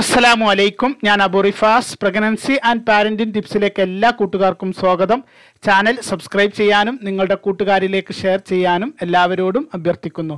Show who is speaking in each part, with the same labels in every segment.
Speaker 1: അസ്സലാമു അലൈക്കും ഞാൻ അബുറിഫാസ് പ്രഗ്നൻസി ആൻഡ് പാരന്റിംഗ് ടിപ്സിലേക്ക് എല്ലാ കൂട്ടുകാർക്കും സ്വാഗതം ചാനൽ സബ്സ്ക്രൈബ് ചെയ്യാനും നിങ്ങളുടെ കൂട്ടുകാരിലേക്ക് ഷെയർ ചെയ്യാനും എല്ലാവരോടും അഭ്യർത്ഥിക്കുന്നു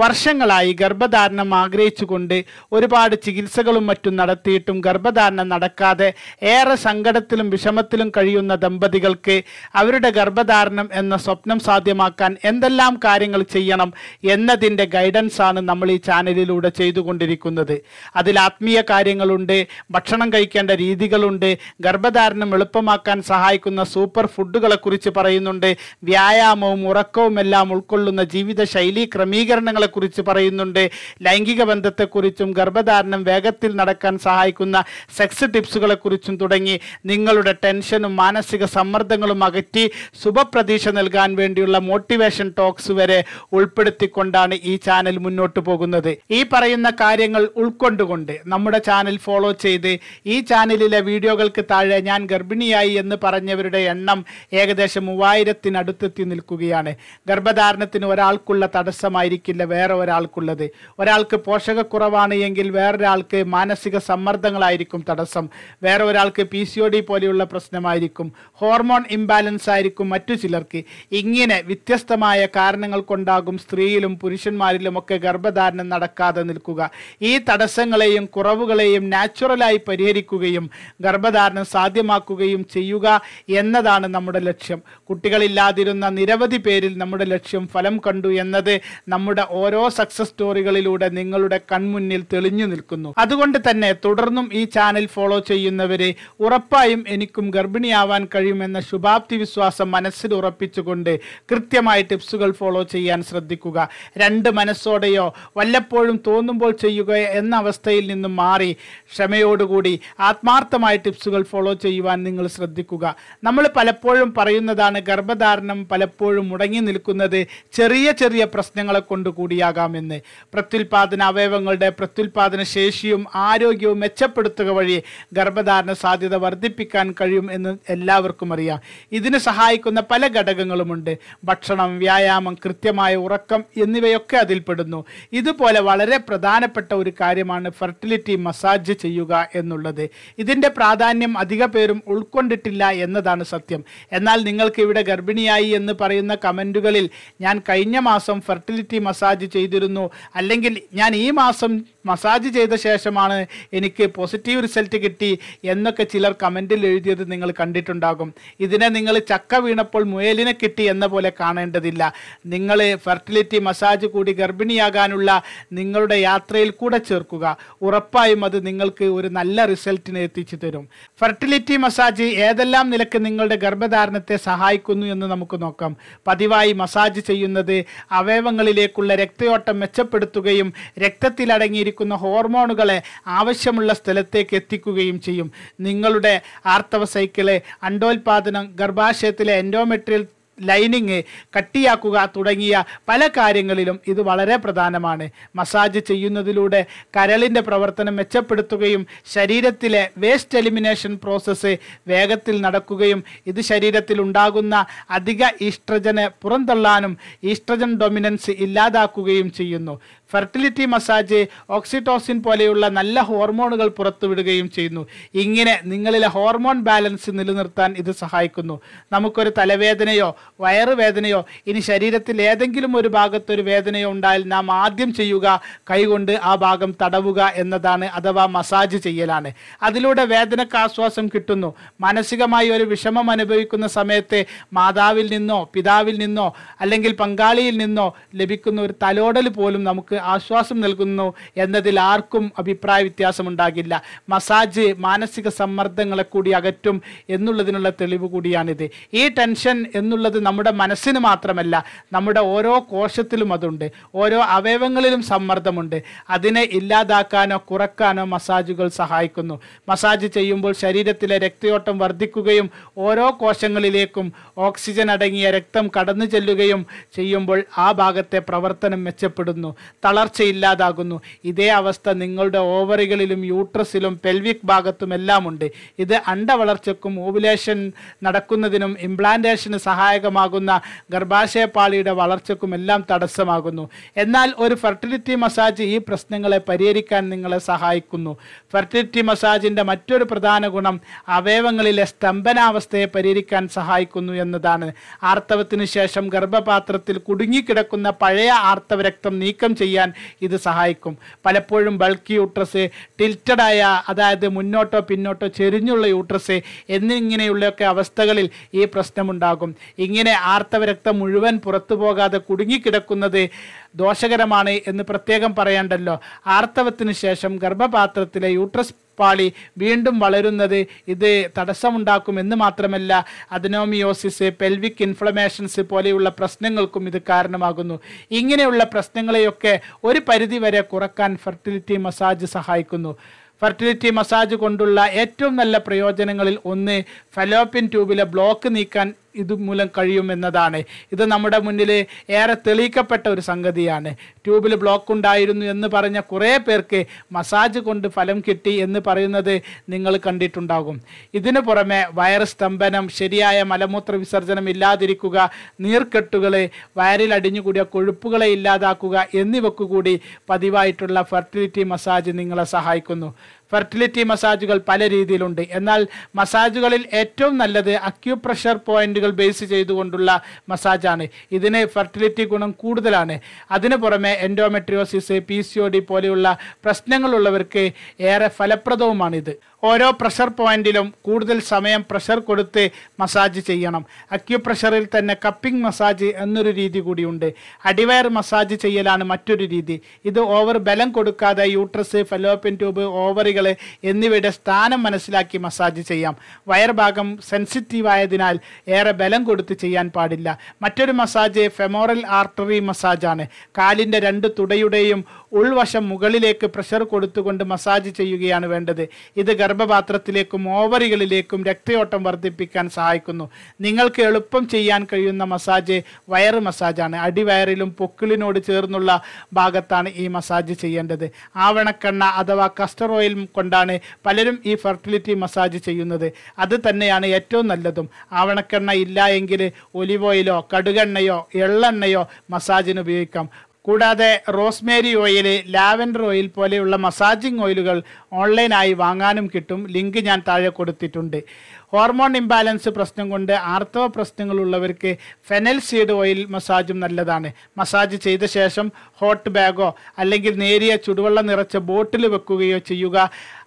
Speaker 1: വർഷങ്ങളായി ഗർഭധാരണം ആഗ്രഹിച്ചുകൊണ്ട് ഒരുപാട് ചികിത്സകളും മറ്റും നടത്തിയിട്ടും ഗർഭധാരണം നടക്കാതെ ഏറെ സങ്കടത്തിലും വിഷമത്തിലും കഴിയുന്ന ദമ്പതികൾക്ക് അവരുടെ ഗർഭധാരണം എന്ന സ്വപ്നം സാധ്യമാക്കാൻ എന്തെല്ലാം കാര്യങ്ങൾ ചെയ്യണം എന്നതിൻ്റെ ഗൈഡൻസ് ആണ് നമ്മൾ ഈ ചാനലിലൂടെ ചെയ്തുകൊണ്ടിരിക്കുന്നത് അതിൽ ആത്മീയ കാര്യങ്ങളുണ്ട് ഭക്ഷണം കഴിക്കേണ്ട രീതികളുണ്ട് ഗർഭധാരണം എളുപ്പമാക്കാൻ സഹായിക്കുന്ന സൂപ്പർ ഫുഡുകളെക്കുറിച്ച് പറയുന്നുണ്ട് വ്യായാമവും ഉറക്കവും എല്ലാം ഉൾക്കൊള്ളുന്ന ജീവിത ശൈലീ ക്രമീകരണങ്ങളെ കുറിച്ച് പറയുന്നുണ്ട് ലൈംഗിക ബന്ധത്തെക്കുറിച്ചും ഗർഭധാരണം വേഗത്തിൽ നടക്കാൻ സഹായിക്കുന്ന സെക്സ് കുറിച്ചും തുടങ്ങി നിങ്ങളുടെ ടെൻഷനും മാനസിക സമ്മർദ്ദങ്ങളും അകറ്റി ശുഭപ്രതീക്ഷ നൽകാൻ വേണ്ടിയുള്ള മോട്ടിവേഷൻ ടോക്സ് വരെ ഉൾപ്പെടുത്തിക്കൊണ്ടാണ് ഈ ചാനൽ മുന്നോട്ട് പോകുന്നത് ഈ പറയുന്ന കാര്യങ്ങൾ ഉൾക്കൊണ്ടുകൊണ്ട് നമ്മുടെ ചാനൽ ഫോളോ ചെയ്ത് ഈ ചാനലിലെ വീഡിയോകൾക്ക് താഴെ ഞാൻ ഗർഭിണിയായി എന്ന് പറഞ്ഞവരുടെ എണ്ണം ഏകദേശം മൂവായിരത്തിനടുത്തെത്തി നിൽക്കുകയാണ് ഗർഭധാരണത്തിന് ഒരാൾക്കുള്ള തടസ്സമായിരിക്കില്ല വേറെ ഒരാൾക്കുള്ളത് ഒരാൾക്ക് പോഷകക്കുറവാണ് എങ്കിൽ വേറൊരാൾക്ക് മാനസിക സമ്മർദ്ദങ്ങളായിരിക്കും തടസ്സം വേറെ ഒരാൾക്ക് പി സി ഒ ഡി പോലെയുള്ള പ്രശ്നമായിരിക്കും ഹോർമോൺ ഇംബാലൻസ് ആയിരിക്കും മറ്റു ചിലർക്ക് ഇങ്ങനെ വ്യത്യസ്തമായ കാരണങ്ങൾ കൊണ്ടാകും സ്ത്രീയിലും പുരുഷന്മാരിലുമൊക്കെ ഗർഭധാരണം നടക്കാതെ നിൽക്കുക ഈ തടസ്സങ്ങളെയും കുറവുകളെയും നാച്ചുറലായി പരിഹരിക്കുകയും ഗർഭധാരണം സാധ്യമാക്കുകയും ചെയ്യുക എന്നതാണ് നമ്മുടെ ലക്ഷ്യം കുട്ടികളില്ലാതിരുന്ന നിരവധി പേരിൽ നമ്മുടെ ലക്ഷ്യം ഫലം കണ്ടു എന്നത് നമ്മുടെ ഓ ഓരോ സക്സസ് സ്റ്റോറികളിലൂടെ നിങ്ങളുടെ കൺമുന്നിൽ തെളിഞ്ഞു നിൽക്കുന്നു അതുകൊണ്ട് തന്നെ തുടർന്നും ഈ ചാനൽ ഫോളോ ചെയ്യുന്നവരെ ഉറപ്പായും എനിക്കും ഗർഭിണിയാവാൻ കഴിയുമെന്ന ശുഭാപ്തി വിശ്വാസം മനസ്സിൽ ഉറപ്പിച്ചുകൊണ്ട് കൃത്യമായി ടിപ്സുകൾ ഫോളോ ചെയ്യാൻ ശ്രദ്ധിക്കുക രണ്ട് മനസ്സോടെയോ വല്ലപ്പോഴും തോന്നുമ്പോൾ ചെയ്യുക എന്ന അവസ്ഥയിൽ നിന്നും മാറി ക്ഷമയോടുകൂടി ആത്മാർത്ഥമായ ടിപ്സുകൾ ഫോളോ ചെയ്യുവാൻ നിങ്ങൾ ശ്രദ്ധിക്കുക നമ്മൾ പലപ്പോഴും പറയുന്നതാണ് ഗർഭധാരണം പലപ്പോഴും മുടങ്ങി നിൽക്കുന്നത് ചെറിയ ചെറിയ പ്രശ്നങ്ങളെ കൊണ്ട് കൂടിയാകാമെന്ന് പ്രത്യുൽപാദന അവയവങ്ങളുടെ പ്രത്യുൽപാദന ശേഷിയും ആരോഗ്യവും മെച്ചപ്പെടുത്തുക വഴി ഗർഭധാരണ സാധ്യത വർദ്ധിപ്പിക്കാൻ കഴിയും എന്ന് എല്ലാവർക്കും അറിയാം ഇതിന് സഹായിക്കുന്ന പല ഘടകങ്ങളുമുണ്ട് ഭക്ഷണം വ്യായാമം കൃത്യമായ ഉറക്കം എന്നിവയൊക്കെ അതിൽപ്പെടുന്നു ഇതുപോലെ വളരെ പ്രധാനപ്പെട്ട ഒരു കാര്യമാണ് ഫെർട്ടിലിറ്റി മസാജ് ചെയ്യുക എന്നുള്ളത് ഇതിൻ്റെ പ്രാധാന്യം അധിക പേരും ഉൾക്കൊണ്ടിട്ടില്ല എന്നതാണ് സത്യം എന്നാൽ നിങ്ങൾക്ക് ഇവിടെ ഗർഭിണിയായി എന്ന് പറയുന്ന കമൻറ്റുകളിൽ ഞാൻ കഴിഞ്ഞ മാസം ഫെർട്ടിലിറ്റി മസാജ് ചെയ്തിരുന്നു അല്ലെങ്കിൽ ഞാൻ ഈ മാസം മസാജ് ചെയ്ത ശേഷമാണ് എനിക്ക് പോസിറ്റീവ് റിസൾട്ട് കിട്ടി എന്നൊക്കെ ചിലർ കമൻറ്റിൽ എഴുതിയത് നിങ്ങൾ കണ്ടിട്ടുണ്ടാകും ഇതിനെ നിങ്ങൾ ചക്ക വീണപ്പോൾ മുയലിനെ കിട്ടി എന്ന പോലെ കാണേണ്ടതില്ല നിങ്ങൾ ഫെർട്ടിലിറ്റി മസാജ് കൂടി ഗർഭിണിയാകാനുള്ള നിങ്ങളുടെ യാത്രയിൽ കൂടെ ചേർക്കുക ഉറപ്പായും അത് നിങ്ങൾക്ക് ഒരു നല്ല റിസൾട്ടിന് എത്തിച്ചു തരും ഫെർട്ടിലിറ്റി മസാജ് ഏതെല്ലാം നിലക്ക് നിങ്ങളുടെ ഗർഭധാരണത്തെ സഹായിക്കുന്നു എന്ന് നമുക്ക് നോക്കാം പതിവായി മസാജ് ചെയ്യുന്നത് അവയവങ്ങളിലേക്കുള്ള രക്തയോട്ടം മെച്ചപ്പെടുത്തുകയും രക്തത്തിലടങ്ങിയിരിക്കുന്ന ഹോർമോണുകളെ ആവശ്യമുള്ള സ്ഥലത്തേക്ക് എത്തിക്കുകയും ചെയ്യും നിങ്ങളുടെ ആർത്തവ സൈക്കിളെ അണ്ടോൽപാദനം ഗർഭാശയത്തിലെ എൻഡോമെട്രിയൽ ലൈനിങ് കട്ടിയാക്കുക തുടങ്ങിയ പല കാര്യങ്ങളിലും ഇത് വളരെ പ്രധാനമാണ് മസാജ് ചെയ്യുന്നതിലൂടെ കരളിൻ്റെ പ്രവർത്തനം മെച്ചപ്പെടുത്തുകയും ശരീരത്തിലെ വേസ്റ്റ് എലിമിനേഷൻ പ്രോസസ്സ് വേഗത്തിൽ നടക്കുകയും ഇത് ശരീരത്തിൽ ഉണ്ടാകുന്ന അധിക ഈസ്ട്രജനെ പുറന്തള്ളാനും ഈസ്ട്രജൻ ഡൊമിനൻസ് ഇല്ലാതാക്കുകയും ചെയ്യുന്നു ഫെർട്ടിലിറ്റി മസാജ് ഓക്സിറ്റോസിൻ പോലെയുള്ള നല്ല ഹോർമോണുകൾ പുറത്തുവിടുകയും ചെയ്യുന്നു ഇങ്ങനെ നിങ്ങളിലെ ഹോർമോൺ ബാലൻസ് നിലനിർത്താൻ ഇത് സഹായിക്കുന്നു നമുക്കൊരു തലവേദനയോ വയറുവേദനയോ ഇനി ശരീരത്തിൽ ഏതെങ്കിലും ഒരു ഭാഗത്തൊരു വേദനയോ ഉണ്ടായാൽ നാം ആദ്യം ചെയ്യുക കൈകൊണ്ട് ആ ഭാഗം തടവുക എന്നതാണ് അഥവാ മസാജ് ചെയ്യലാണ് അതിലൂടെ വേദനക്ക് ആശ്വാസം കിട്ടുന്നു മാനസികമായി ഒരു വിഷമം അനുഭവിക്കുന്ന സമയത്ത് മാതാവിൽ നിന്നോ പിതാവിൽ നിന്നോ അല്ലെങ്കിൽ പങ്കാളിയിൽ നിന്നോ ലഭിക്കുന്ന ഒരു തലോടൽ പോലും നമുക്ക് ആശ്വാസം നൽകുന്നു എന്നതിൽ ആർക്കും അഭിപ്രായ വ്യത്യാസമുണ്ടാകില്ല മസാജ് മാനസിക സമ്മർദ്ദങ്ങളെ കൂടി അകറ്റും എന്നുള്ളതിനുള്ള തെളിവ് കൂടിയാണിത് ഈ ടെൻഷൻ എന്നുള്ളത് നമ്മുടെ മനസ്സിന് മാത്രമല്ല നമ്മുടെ ഓരോ കോശത്തിലും അതുണ്ട് ഓരോ അവയവങ്ങളിലും സമ്മർദ്ദമുണ്ട് അതിനെ ഇല്ലാതാക്കാനോ കുറക്കാനോ മസാജുകൾ സഹായിക്കുന്നു മസാജ് ചെയ്യുമ്പോൾ ശരീരത്തിലെ രക്തയോട്ടം വർദ്ധിക്കുകയും ഓരോ കോശങ്ങളിലേക്കും ഓക്സിജൻ അടങ്ങിയ രക്തം കടന്നു ചെല്ലുകയും ചെയ്യുമ്പോൾ ആ ഭാഗത്തെ പ്രവർത്തനം മെച്ചപ്പെടുന്നു തളർച്ചയില്ലാതാകുന്നു ഇതേ അവസ്ഥ നിങ്ങളുടെ ഓവറികളിലും യൂട്രസിലും പെൽവിക് ഭാഗത്തും എല്ലാം ഉണ്ട് ഇത് അണ്ടവളർച്ചക്കും ഓവുലേഷൻ നടക്കുന്നതിനും ഇംപ്ലാന്റേഷന് സഹായകമാകുന്ന ഗർഭാശയപാളിയുടെ വളർച്ചക്കും എല്ലാം തടസ്സമാകുന്നു എന്നാൽ ഒരു ഫെർട്ടിലിറ്റി മസാജ് ഈ പ്രശ്നങ്ങളെ പരിഹരിക്കാൻ നിങ്ങളെ സഹായിക്കുന്നു ഫെർട്ടിലിറ്റി മസാജിൻ്റെ മറ്റൊരു പ്രധാന ഗുണം അവയവങ്ങളിലെ സ്തംഭനാവസ്ഥയെ പരിഹരിക്കാൻ സഹായിക്കുന്നു എന്നതാണ് ആർത്തവത്തിന് ശേഷം ഗർഭപാത്രത്തിൽ കുടുങ്ങിക്കിടക്കുന്ന പഴയ ആർത്തവരക്തം നീക്കം ചെയ്യാൻ ചെയ്യാൻ ഇത് സഹായിക്കും പലപ്പോഴും ബൾക്കി യൂട്രസ് ടിൽറ്റഡായ അതായത് മുന്നോട്ടോ പിന്നോട്ടോ ചെരിഞ്ഞുള്ള യൂട്രസ് എന്നിങ്ങനെയുള്ളൊക്കെ അവസ്ഥകളിൽ ഈ പ്രശ്നമുണ്ടാകും ഇങ്ങനെ ആർത്തവരക്തം മുഴുവൻ പുറത്തു പോകാതെ കുടുങ്ങിക്കിടക്കുന്നത് ദോഷകരമാണ് എന്ന് പ്രത്യേകം പറയണ്ടല്ലോ ആർത്തവത്തിന് ശേഷം ഗർഭപാത്രത്തിലെ യൂട്രസ് പാളി വീണ്ടും വളരുന്നത് ഇത് തടസ്സമുണ്ടാക്കും എന്ന് മാത്രമല്ല അതിനോമിയോസിസ് പെൽവിക് ഇൻഫ്ലമേഷൻസ് പോലെയുള്ള പ്രശ്നങ്ങൾക്കും ഇത് കാരണമാകുന്നു ഇങ്ങനെയുള്ള പ്രശ്നങ്ങളെയൊക്കെ ഒരു പരിധിവരെ കുറക്കാൻ ഫെർട്ടിലിറ്റി മസാജ് സഹായിക്കുന്നു ഫെർട്ടിലിറ്റി മസാജ് കൊണ്ടുള്ള ഏറ്റവും നല്ല പ്രയോജനങ്ങളിൽ ഒന്ന് ഫലോപ്പിൻ ട്യൂബിലെ ബ്ലോക്ക് നീക്കാൻ ഇതുമൂലം കഴിയുമെന്നതാണ് ഇത് നമ്മുടെ മുന്നിൽ ഏറെ തെളിയിക്കപ്പെട്ട ഒരു സംഗതിയാണ് ട്യൂബിൽ ബ്ലോക്ക് ഉണ്ടായിരുന്നു എന്ന് പറഞ്ഞ കുറേ പേർക്ക് മസാജ് കൊണ്ട് ഫലം കിട്ടി എന്ന് പറയുന്നത് നിങ്ങൾ കണ്ടിട്ടുണ്ടാകും ഇതിനു പുറമെ വയറ് സ്തംഭനം ശരിയായ മലമൂത്ര വിസർജനം ഇല്ലാതിരിക്കുക നീർക്കെട്ടുകൾ വയറിൽ അടിഞ്ഞുകൂടിയ കൊഴുപ്പുകളെ ഇല്ലാതാക്കുക എന്നിവക്കുകൂടി കൂടി പതിവായിട്ടുള്ള ഫെർട്ടിലിറ്റി മസാജ് നിങ്ങളെ സഹായിക്കുന്നു ഫെർട്ടിലിറ്റി മസാജുകൾ പല രീതിയിലുണ്ട് എന്നാൽ മസാജുകളിൽ ഏറ്റവും നല്ലത് അക്യൂപ്രഷർ പോയിന്റുകൾ ബേസ് ചെയ്തുകൊണ്ടുള്ള മസാജാണ് ഇതിന് ഫെർട്ടിലിറ്റി ഗുണം കൂടുതലാണ് അതിന് പുറമെ endometriosis P C O D പോലെയുള്ള പ്രശ്നങ്ങളുള്ളവർക്ക് ഏറെ ഫലപ്രദവുമാണിത് ഓരോ പ്രഷർ പോയിന്റിലും കൂടുതൽ സമയം പ്രഷർ കൊടുത്ത് മസാജ് ചെയ്യണം അക്യുപ്രഷറിൽ തന്നെ കപ്പിംഗ് മസാജ് എന്നൊരു രീതി കൂടിയുണ്ട് അടിവയർ മസാജ് ചെയ്യലാണ് മറ്റൊരു രീതി ഇത് ഓവർ ബലം കൊടുക്കാതെ യൂട്രസ് ഫെലോപ്പിൻ ട്യൂബ് ഓവറി നാഡികൾ എന്നിവയുടെ സ്ഥാനം മനസ്സിലാക്കി മസാജ് ചെയ്യാം വയർ ഭാഗം സെൻസിറ്റീവായതിനാൽ ഏറെ ബലം കൊടുത്ത് ചെയ്യാൻ പാടില്ല മറ്റൊരു മസാജ് ഫെമോറൽ ആർട്ടറി മസാജാണ് കാലിൻ്റെ രണ്ട് തുടയുടെയും ഉൾവശം മുകളിലേക്ക് പ്രഷർ കൊടുത്തുകൊണ്ട് മസാജ് ചെയ്യുകയാണ് വേണ്ടത് ഇത് ഗർഭപാത്രത്തിലേക്കും ഓവറികളിലേക്കും രക്തയോട്ടം വർദ്ധിപ്പിക്കാൻ സഹായിക്കുന്നു നിങ്ങൾക്ക് എളുപ്പം ചെയ്യാൻ കഴിയുന്ന മസാജ് വയർ മസാജാണ് അടിവയറിലും പൊക്കിളിനോട് ചേർന്നുള്ള ഭാഗത്താണ് ഈ മസാജ് ചെയ്യേണ്ടത് ആവണക്കെണ്ണ അഥവാ കസ്റ്റർ ഓയിൽ കൊണ്ടാണ് പലരും ഈ ഫെർട്ടിലിറ്റി മസാജ് ചെയ്യുന്നത് അത് തന്നെയാണ് ഏറ്റവും നല്ലതും ആവണക്കെണ്ണ ഇല്ല എങ്കിൽ ഒലിവ് ഓയിലോ കടുകെണ്ണയോ എള്ളെണ്ണയോ മസാജിന് ഉപയോഗിക്കാം കൂടാതെ റോസ്മേരി ഓയിൽ ലാവൻഡർ ഓയിൽ പോലെയുള്ള മസാജിംഗ് ഓയിലുകൾ ഓൺലൈനായി വാങ്ങാനും കിട്ടും ലിങ്ക് ഞാൻ താഴെ കൊടുത്തിട്ടുണ്ട് ഹോർമോൺ ഇംബാലൻസ് പ്രശ്നം കൊണ്ട് ആർത്തവ പ്രശ്നങ്ങളുള്ളവർക്ക് ഫെനൽ സീഡ് ഓയിൽ മസാജും നല്ലതാണ് മസാജ് ചെയ്ത ശേഷം ഹോട്ട് ബാഗോ അല്ലെങ്കിൽ നേരിയ ചുടുവെള്ളം നിറച്ച ബോട്ടിൽ വെക്കുകയോ ചെയ്യുക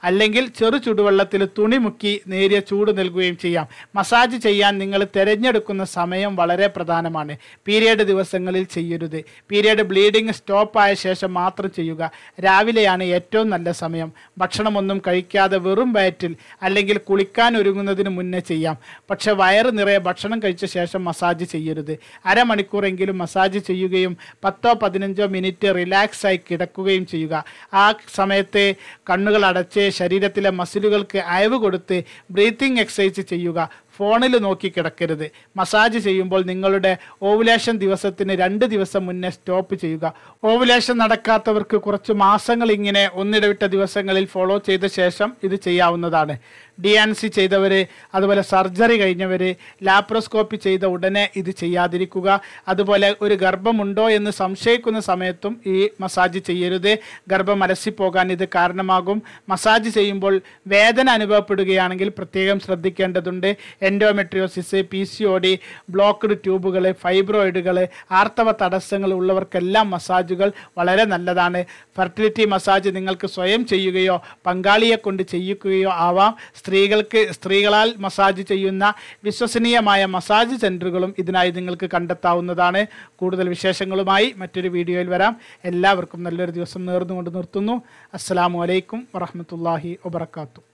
Speaker 1: അല്ലെങ്കിൽ ചെറു ചൂടുവെള്ളത്തിൽ തുണി മുക്കി നേരിയ ചൂട് നൽകുകയും ചെയ്യാം മസാജ് ചെയ്യാൻ നിങ്ങൾ തിരഞ്ഞെടുക്കുന്ന സമയം വളരെ പ്രധാനമാണ് പീരിയഡ് ദിവസങ്ങളിൽ ചെയ്യരുത് പീരിയഡ് ബ്ലീഡിംഗ് സ്റ്റോപ്പായ ശേഷം മാത്രം ചെയ്യുക രാവിലെയാണ് ഏറ്റവും നല്ല സമയം ഭക്ഷണമൊന്നും കഴിക്കാതെ വെറും വയറ്റിൽ അല്ലെങ്കിൽ കുളിക്കാൻ ഒരുങ്ങുന്നതിന് മുന്നേ ചെയ്യാം പക്ഷേ വയറ് നിറയെ ഭക്ഷണം കഴിച്ച ശേഷം മസാജ് ചെയ്യരുത് അരമണിക്കൂറെങ്കിലും മസാജ് ചെയ്യുകയും പത്തോ പതിനഞ്ചോ മിനിറ്റ് റിലാക്സായി കിടക്കുകയും ചെയ്യുക ആ സമയത്ത് കണ്ണുകൾ അടച്ച് ശരീരത്തിലെ മസിലുകൾക്ക് അയവ് കൊടുത്ത് ബ്രീത്തിങ് എക്സസൈസ് ചെയ്യുക ഫോണിൽ നോക്കി കിടക്കരുത് മസാജ് ചെയ്യുമ്പോൾ നിങ്ങളുടെ ഓവുലേഷൻ ദിവസത്തിന് രണ്ട് ദിവസം മുന്നേ സ്റ്റോപ്പ് ചെയ്യുക ഓവുലേഷൻ നടക്കാത്തവർക്ക് കുറച്ച് മാസങ്ങൾ ഇങ്ങനെ ഒന്നിടവിട്ട ദിവസങ്ങളിൽ ഫോളോ ചെയ്ത ശേഷം ഇത് ചെയ്യാവുന്നതാണ് ഡി സി ചെയ്തവർ അതുപോലെ സർജറി കഴിഞ്ഞവർ ലാപ്രോസ്കോപ്പി ചെയ്ത ഉടനെ ഇത് ചെയ്യാതിരിക്കുക അതുപോലെ ഒരു ഗർഭമുണ്ടോ എന്ന് സംശയിക്കുന്ന സമയത്തും ഈ മസാജ് ചെയ്യരുത് ഗർഭം അലസിപ്പോകാൻ ഇത് കാരണമാകും മസാജ് ചെയ്യുമ്പോൾ വേദന അനുഭവപ്പെടുകയാണെങ്കിൽ പ്രത്യേകം ശ്രദ്ധിക്കേണ്ടതുണ്ട് endometriosis P C O D blocked ട്യൂബുകൾ ഫൈബ്രോയിഡുകൾ ആർത്തവ തടസ്സങ്ങൾ ഉള്ളവർക്കെല്ലാം മസാജുകൾ വളരെ നല്ലതാണ് ഫെർട്ടിലിറ്റി മസാജ് നിങ്ങൾക്ക് സ്വയം ചെയ്യുകയോ പങ്കാളിയെ കൊണ്ട് ചെയ്യിക്കുകയോ ആവാം സ്ത്രീകൾക്ക് സ്ത്രീകളാൽ മസാജ് ചെയ്യുന്ന വിശ്വസനീയമായ മസാജ് സെൻറ്ററുകളും ഇതിനായി നിങ്ങൾക്ക് കണ്ടെത്താവുന്നതാണ് കൂടുതൽ വിശേഷങ്ങളുമായി മറ്റൊരു വീഡിയോയിൽ വരാം എല്ലാവർക്കും നല്ലൊരു ദിവസം നേർന്നുകൊണ്ട് നിർത്തുന്നു അസ്സാം വലൈക്കും വറഹമത്തല്ലാഹി വാത്തു